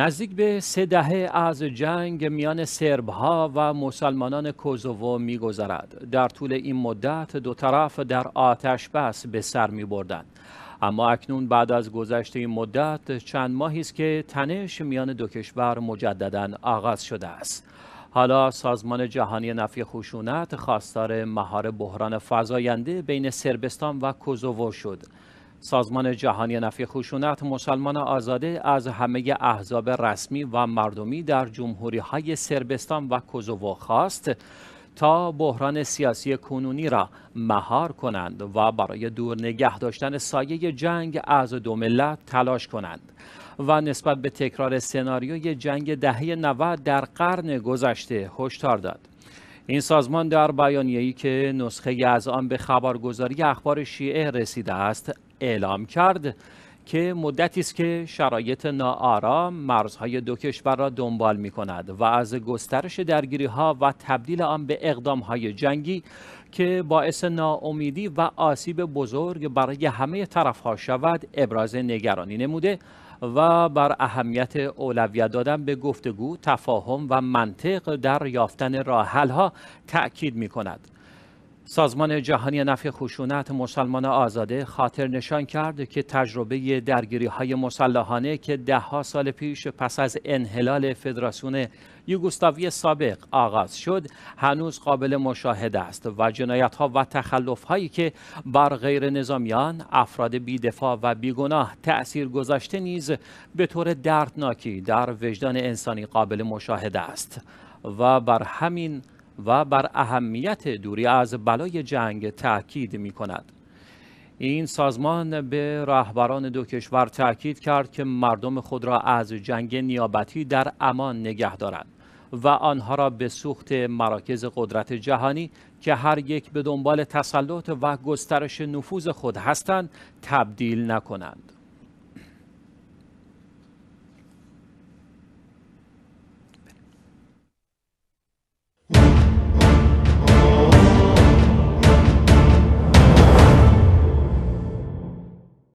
نزدیک به سه دهه از جنگ میان سربها و مسلمانان کوزوو میگذرد در طول این مدت دو طرف در آتش بس به سر می بردن. اما اکنون بعد از گذشت این مدت چند ماهی است که تنش میان دو کشور مجددا آغاز شده است حالا سازمان جهانی نفی خشونت خواستار مهار بحران فزاینده بین سربستان و کوزوو شد سازمان جهانی نفی خشونت مسلمان آزاده از همه احزاب رسمی و مردمی در جمهوری های سربستان و کوزوو خواست تا بحران سیاسی کنونی را مهار کنند و برای دور نگه داشتن سایه جنگ از دو ملت تلاش کنند و نسبت به تکرار سناریوی جنگ دهه 90 در قرن گذشته هشدار داد. این سازمان در بیانیه‌ای که نسخه از آن به خبرگزاری اخبار شیعه رسیده است اعلام کرد که مدتی است که شرایط ناآرام مرزهای دو کشور را دنبال می کند و از گسترش درگیری ها و تبدیل آن به اقدام های جنگی که باعث ناامیدی و آسیب بزرگ برای همه طرف ها شود ابراز نگرانی نموده و بر اهمیت اولویت دادن به گفتگو، تفاهم و منطق در یافتن راهحلها ها تأکید می کند. سازمان جهانی نفع خشونت مسلمان آزاده خاطر نشان کرد که تجربه درگیری های مسلحانه که دهها سال پیش پس از انحلال فدراسیون یوگوستاوی سابق آغاز شد هنوز قابل مشاهده است و جنایت ها و تخلف هایی که بر غیر نظامیان افراد بیدفاع و بیگناه تأثیر گذاشته نیز به طور دردناکی در وجدان انسانی قابل مشاهده است و بر همین و بر اهمیت دوری از بلای جنگ تاکید می کند. این سازمان به رهبران دو کشور تاکید کرد که مردم خود را از جنگ نیابتی در امان نگه دارند و آنها را به سوخت مراکز قدرت جهانی که هر یک به دنبال تسلط و گسترش نفوذ خود هستند تبدیل نکنند.